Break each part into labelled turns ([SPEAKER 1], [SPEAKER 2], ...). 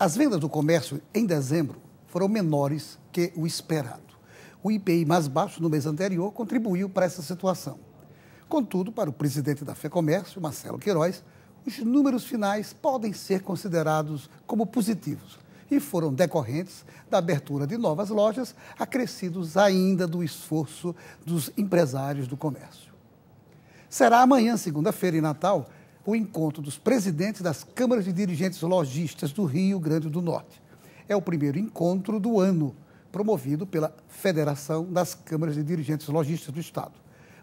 [SPEAKER 1] As vendas do comércio em dezembro foram menores que o esperado. O IPI mais baixo no mês anterior contribuiu para essa situação. Contudo, para o presidente da FEComércio, Marcelo Queiroz, os números finais podem ser considerados como positivos e foram decorrentes da abertura de novas lojas, acrescidos ainda do esforço dos empresários do comércio. Será amanhã, segunda-feira, em Natal, o encontro dos presidentes das câmaras de dirigentes lojistas do Rio Grande do Norte. É o primeiro encontro do ano, promovido pela Federação das Câmaras de Dirigentes Lojistas do Estado.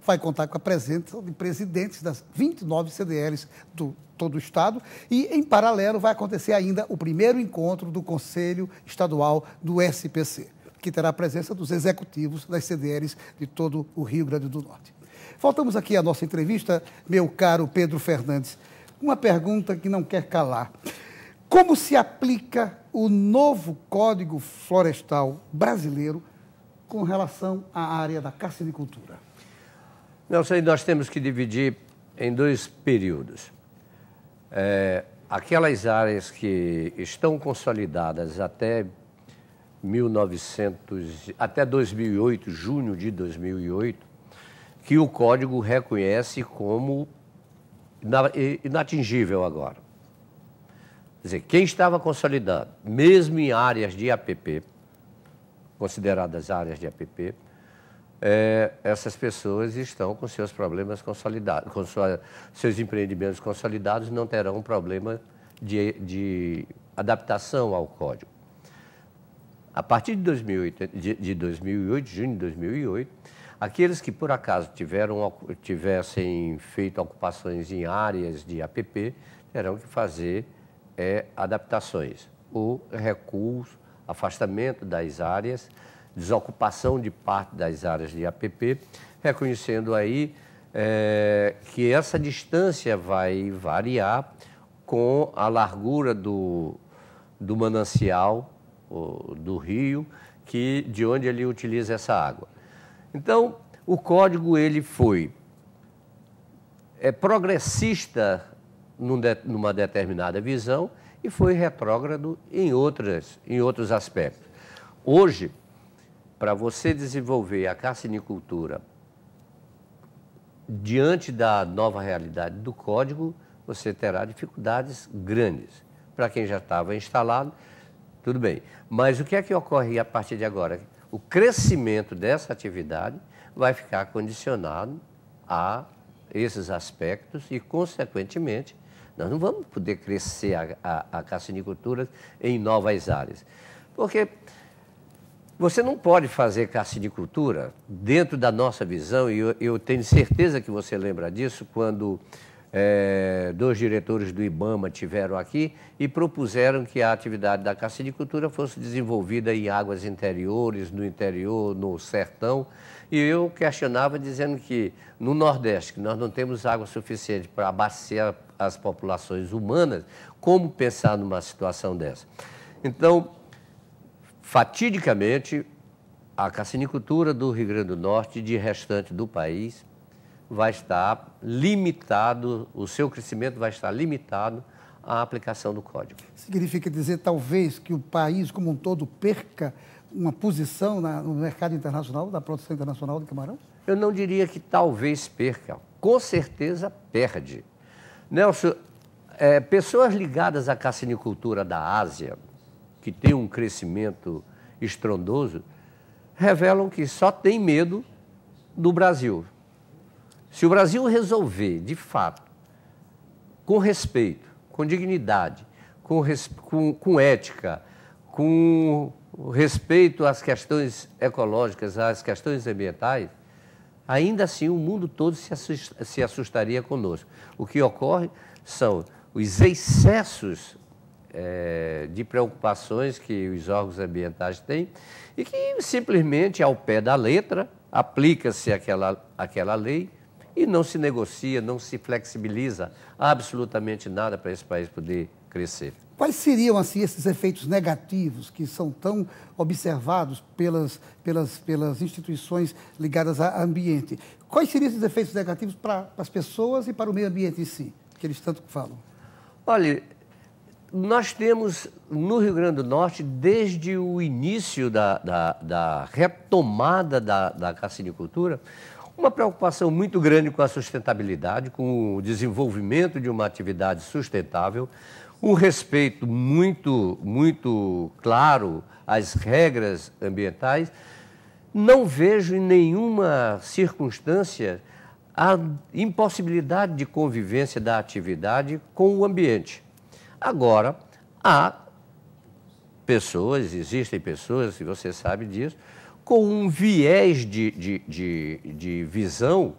[SPEAKER 1] Vai contar com a presença de presidentes das 29 CDLs do todo o Estado e, em paralelo, vai acontecer ainda o primeiro encontro do Conselho Estadual do SPC, que terá a presença dos executivos das CDLs de todo o Rio Grande do Norte. Voltamos aqui à nossa entrevista, meu caro Pedro Fernandes. Uma pergunta que não quer calar. Como se aplica o novo Código Florestal brasileiro com relação à área da carcinicultura?
[SPEAKER 2] Não sei, nós temos que dividir em dois períodos. É, aquelas áreas que estão consolidadas até 1900, até 2008, junho de 2008, que o código reconhece como inatingível agora. Quer dizer, quem estava consolidado, mesmo em áreas de APP, consideradas áreas de APP, é, essas pessoas estão com seus problemas consolidados, com sua, seus empreendimentos consolidados, não terão problema de, de adaptação ao código. A partir de 2008, de, de 2008 junho de 2008, Aqueles que por acaso tiveram, tivessem feito ocupações em áreas de APP terão que fazer é, adaptações, ou recuo, afastamento das áreas, desocupação de parte das áreas de APP, reconhecendo aí é, que essa distância vai variar com a largura do, do manancial do rio, que de onde ele utiliza essa água. Então, o código ele foi é, progressista num de, numa determinada visão e foi retrógrado em, outras, em outros aspectos. Hoje, para você desenvolver a carcinicultura diante da nova realidade do código, você terá dificuldades grandes. Para quem já estava instalado, tudo bem. Mas o que é que ocorre a partir de agora? o crescimento dessa atividade vai ficar condicionado a esses aspectos e, consequentemente, nós não vamos poder crescer a, a, a carcinicultura em novas áreas. Porque você não pode fazer carcinicultura dentro da nossa visão, e eu, eu tenho certeza que você lembra disso, quando é, dois diretores do IBAMA tiveram aqui e propuseram que a atividade da cassinicultura fosse desenvolvida em águas interiores, no interior, no sertão. E eu questionava dizendo que no Nordeste, que nós não temos água suficiente para abastecer as populações humanas, como pensar numa situação dessa? Então, fatidicamente, a cassinicultura do Rio Grande do Norte e de restante do país vai estar limitado, o seu crescimento vai estar limitado à aplicação do código.
[SPEAKER 1] Significa dizer, talvez, que o país como um todo perca uma posição na, no mercado internacional, da produção internacional do camarão?
[SPEAKER 2] Eu não diria que talvez perca, com certeza perde. Nelson, é, pessoas ligadas à cassinicultura da Ásia, que tem um crescimento estrondoso, revelam que só tem medo do Brasil. Se o Brasil resolver, de fato, com respeito, com dignidade, com, res, com, com ética, com respeito às questões ecológicas, às questões ambientais, ainda assim o mundo todo se, se assustaria conosco. O que ocorre são os excessos é, de preocupações que os órgãos ambientais têm e que simplesmente, ao pé da letra, aplica-se aquela, aquela lei, e não se negocia, não se flexibiliza absolutamente nada para esse país poder crescer.
[SPEAKER 1] Quais seriam assim esses efeitos negativos que são tão observados pelas, pelas, pelas instituições ligadas ao ambiente? Quais seriam esses efeitos negativos para as pessoas e para o meio ambiente em si, que eles tanto falam?
[SPEAKER 2] Olha, nós temos no Rio Grande do Norte, desde o início da, da, da retomada da, da carcinicultura, uma preocupação muito grande com a sustentabilidade, com o desenvolvimento de uma atividade sustentável, um respeito muito, muito claro às regras ambientais. Não vejo em nenhuma circunstância a impossibilidade de convivência da atividade com o ambiente. Agora, há pessoas, existem pessoas, se você sabe disso, com um viés de, de, de, de visão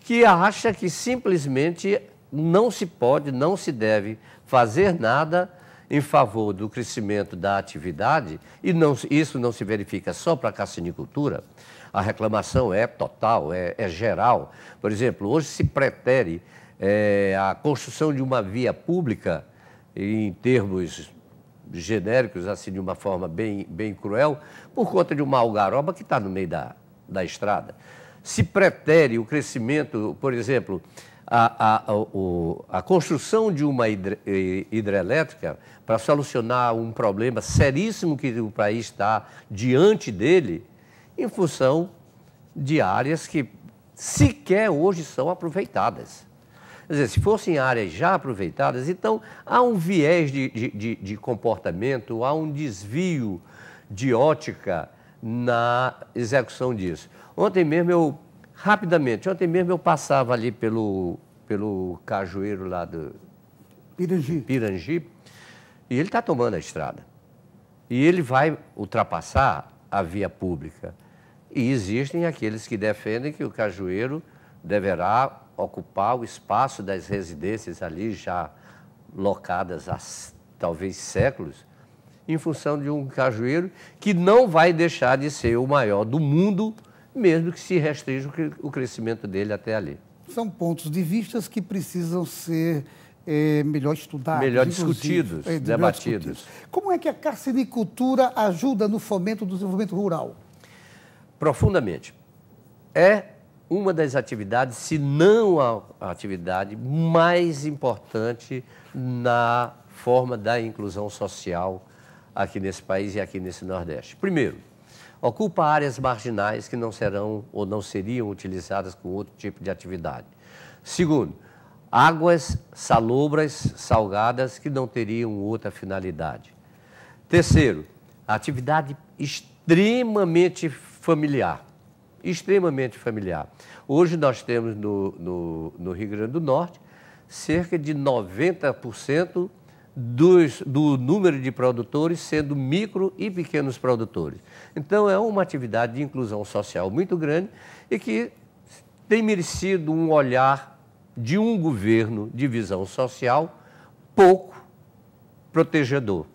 [SPEAKER 2] que acha que simplesmente não se pode, não se deve fazer nada em favor do crescimento da atividade, e não, isso não se verifica só para a cassinicultura, a reclamação é total, é, é geral. Por exemplo, hoje se pretere é, a construção de uma via pública em termos genéricos, assim, de uma forma bem, bem cruel, por conta de uma algaroba que está no meio da, da estrada. Se pretere o crescimento, por exemplo, a, a, a, o, a construção de uma hidre, eh, hidrelétrica para solucionar um problema seríssimo que o país está diante dele, em função de áreas que sequer hoje são aproveitadas. Quer dizer, se fossem áreas já aproveitadas, então há um viés de, de, de comportamento, há um desvio de ótica na execução disso. Ontem mesmo eu, rapidamente, ontem mesmo eu passava ali pelo, pelo cajueiro lá do Pirangi. Pirangi e ele está tomando a estrada. E ele vai ultrapassar a via pública. E existem aqueles que defendem que o cajueiro deverá ocupar o espaço das residências ali já locadas há talvez séculos, em função de um cajueiro que não vai deixar de ser o maior do mundo, mesmo que se restrinja o crescimento dele até ali.
[SPEAKER 1] São pontos de vistas que precisam ser
[SPEAKER 2] é, melhor estudados. Melhor discutidos, é, debatidos. Melhor discutidos.
[SPEAKER 1] Como é que a carcinicultura ajuda no fomento do desenvolvimento rural?
[SPEAKER 2] Profundamente. É uma das atividades, se não a atividade mais importante na forma da inclusão social aqui nesse país e aqui nesse Nordeste. Primeiro, ocupa áreas marginais que não serão ou não seriam utilizadas com outro tipo de atividade. Segundo, águas salobras, salgadas, que não teriam outra finalidade. Terceiro, atividade extremamente familiar extremamente familiar. Hoje nós temos no, no, no Rio Grande do Norte cerca de 90% dos, do número de produtores sendo micro e pequenos produtores. Então é uma atividade de inclusão social muito grande e que tem merecido um olhar de um governo de visão social pouco protegedor.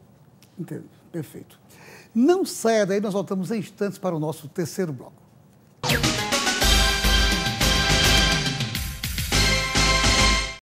[SPEAKER 1] Entendo, perfeito. Não saia daí, nós voltamos em instantes para o nosso terceiro bloco. you